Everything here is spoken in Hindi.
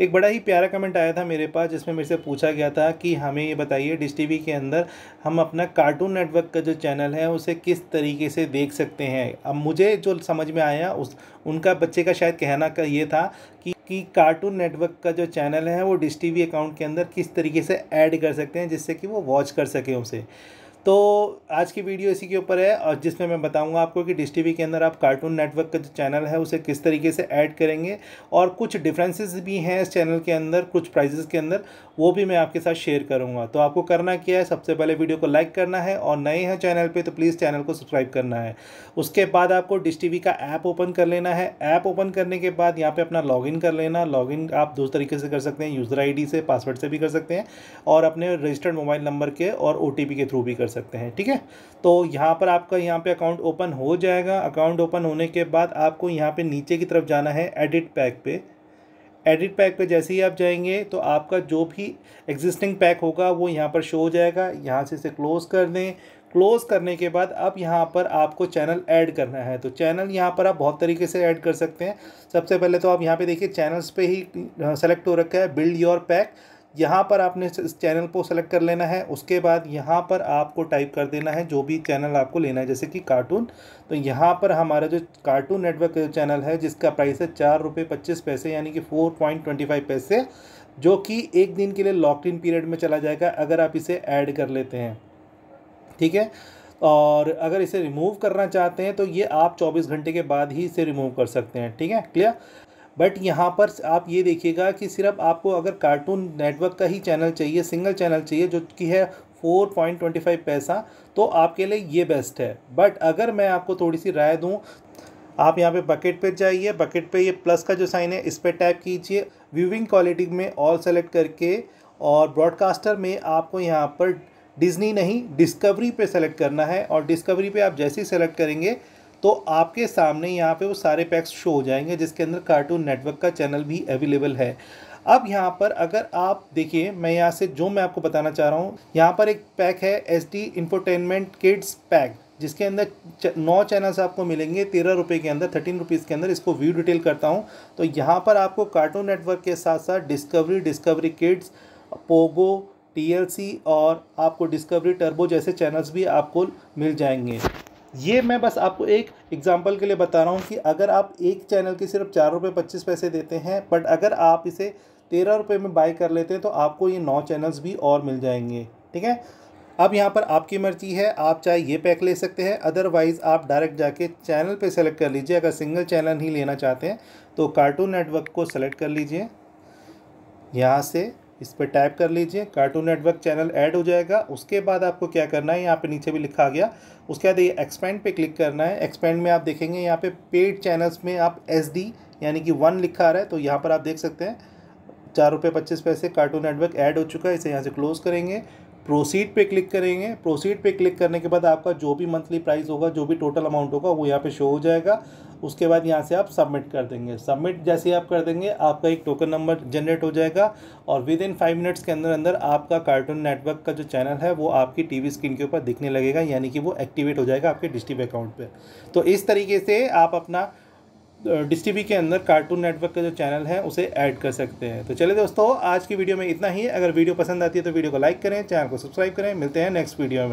एक बड़ा ही प्यारा कमेंट आया था मेरे पास जिसमें मेरे से पूछा गया था कि हमें ये बताइए डिश टी के अंदर हम अपना कार्टून नेटवर्क का जो चैनल है उसे किस तरीके से देख सकते हैं अब मुझे जो समझ में आया उस उनका बच्चे का शायद कहना का ये था कि कि कार्टून नेटवर्क का जो चैनल है वो डिश टी अकाउंट के अंदर किस तरीके से ऐड कर सकते हैं जिससे कि वो वॉच कर सके उसे तो आज की वीडियो इसी के ऊपर है और जिसमें मैं बताऊंगा आपको कि डिश टी के अंदर आप कार्टून नेटवर्क का जो चैनल है उसे किस तरीके से ऐड करेंगे और कुछ डिफरेंसेस भी हैं इस चैनल के अंदर कुछ प्राइजेस के अंदर वो भी मैं आपके साथ शेयर करूँगा तो आपको करना क्या है सबसे पहले वीडियो को लाइक करना है और नए हैं चैनल पर तो प्लीज़ चैनल को सब्सक्राइब करना है उसके बाद आपको डिश टी का ऐप ओपन कर लेना है ऐप ओपन करने के बाद यहाँ पर अपना लॉग कर लेना लॉगिन आप दो तरीके से कर सकते हैं यूज़र आई से पासवर्ड से भी कर सकते हैं और अपने रजिस्टर्ड मोबाइल नंबर के और ओ के थ्रू भी कर सकते हैं सकते हैं ठीक है तो यहाँ पर आपका यहाँ पे अकाउंट ओपन हो जाएगा अकाउंट ओपन होने के बाद आपको यहाँ पे नीचे की तरफ जाना है एडिट पैक पे एडिट पैक पे जैसे ही आप जाएंगे तो आपका जो भी एग्जिस्टिंग पैक होगा वो यहाँ पर शो हो जाएगा यहाँ से इसे क्लोज़ कर दें क्लोज़ करने के बाद अब यहाँ पर आपको चैनल ऐड करना है तो चैनल यहाँ पर आप बहुत तरीके से ऐड कर सकते हैं सबसे पहले तो आप यहाँ पे देखिए चैनल्स पे ही सेलेक्ट हो रखा है बिल्ड योर पैक यहाँ पर आपने इस चैनल को सेलेक्ट कर लेना है उसके बाद यहाँ पर आपको टाइप कर देना है जो भी चैनल आपको लेना है जैसे कि कार्टून तो यहाँ पर हमारा जो कार्टून नेटवर्क चैनल है जिसका प्राइस है चार रुपये पच्चीस पैसे यानी कि फोर पॉइंट ट्वेंटी फाइव पैसे जो कि एक दिन के लिए लॉक इन पीरियड में चला जाएगा अगर आप इसे ऐड कर लेते हैं ठीक है और अगर इसे रिमूव करना चाहते हैं तो ये आप चौबीस घंटे के बाद ही इसे रिमूव कर सकते हैं ठीक है क्लियर बट यहाँ पर आप ये देखिएगा कि सिर्फ आपको अगर कार्टून नेटवर्क का ही चैनल चाहिए सिंगल चैनल चाहिए जो कि है फोर पॉइंट ट्वेंटी फाइव पैसा तो आपके लिए ये बेस्ट है बट अगर मैं आपको थोड़ी सी राय दूँ आप यहाँ पे बकेट पे जाइए बकेट पे ये प्लस का जो साइन है इस पर टैप कीजिए व्यूविंग क्वालिटी में ऑल सेलेक्ट करके और ब्रॉडकास्टर में आपको यहाँ पर डिज़नी नहीं डिस्कवरी पे सेलेक्ट करना है और डिस्कवरी पे आप जैसे ही सेलेक्ट करेंगे तो आपके सामने यहाँ पे वो सारे पैक्स शो हो जाएंगे जिसके अंदर कार्टून नेटवर्क का चैनल भी अवेलेबल है अब यहाँ पर अगर आप देखिए मैं यहाँ से जो मैं आपको बताना चाह रहा हूँ यहाँ पर एक पैक है S D infotainment kids pack जिसके अंदर नौ चैनल्स आपको मिलेंगे तेरह रुपये के अंदर थर्टीन रुपीज़ के अंदर इसको व्यू डिटेल करता हूँ तो यहाँ पर आपको कार्टून नेटवर्क के साथ साथ डिस्कवरी डिस्कवरी किड्स पोगो टी और आपको डिस्कवरी टर्बो जैसे चैनल्स भी आपको मिल जाएंगे ये मैं बस आपको एक एग्ज़ाम्पल के लिए बता रहा हूँ कि अगर आप एक चैनल के सिर्फ चार रुपये पच्चीस पैसे देते हैं बट अगर आप इसे तेरह रुपये में बाई कर लेते हैं तो आपको ये नौ चैनल्स भी और मिल जाएंगे ठीक है अब यहाँ पर आपकी मर्जी है आप चाहे ये पैक ले सकते हैं अदरवाइज़ आप डायरेक्ट जाके चैनल पे सेलेक्ट कर लीजिए अगर सिंगल चैनल ही लेना चाहते हैं तो कार्टून नेटवर्क को सेलेक्ट कर लीजिए यहाँ से इस पर टाइप कर लीजिए कार्टून नेटवर्क चैनल ऐड हो जाएगा उसके बाद आपको क्या करना है यहाँ पे नीचे भी लिखा गया उसके बाद ये एक्सपेंड पे क्लिक करना है एक्सपेंड में आप देखेंगे यहाँ पे पेड चैनल्स में आप एस यानी कि वन लिखा आ रहा है तो यहाँ पर आप देख सकते हैं चार रुपये पच्चीस पैसे कार्टून नेटवर्क ऐड हो चुका है इसे यहाँ से क्लोज़ करेंगे प्रोसीड पे क्लिक करेंगे प्रोसीड पे क्लिक करने के बाद आपका जो भी मंथली प्राइस होगा जो भी टोटल अमाउंट होगा वो यहाँ पे शो हो जाएगा उसके बाद यहाँ से आप सबमिट कर देंगे सबमिट जैसे आप कर देंगे आपका एक टोकन नंबर जनरेट हो जाएगा और विद इन फाइव मिनट्स के अंदर अंदर आपका कार्टून नेटवर्क का जो चैनल है वो आपकी टीवी स्क्रीन के ऊपर दिखने लगेगा यानी कि वो एक्टिवेट हो जाएगा आपके डिश अकाउंट पर तो इस तरीके से आप अपना डिस टी के अंदर कार्टून नेटवर्क का जो चैनल है उसे ऐड कर सकते हैं तो चलिए दोस्तों आज की वीडियो में इतना ही अगर वीडियो पसंद आती है तो वीडियो को लाइक करें चैनल को सब्सक्राइब करें मिलते हैं नेक्स्ट वीडियो में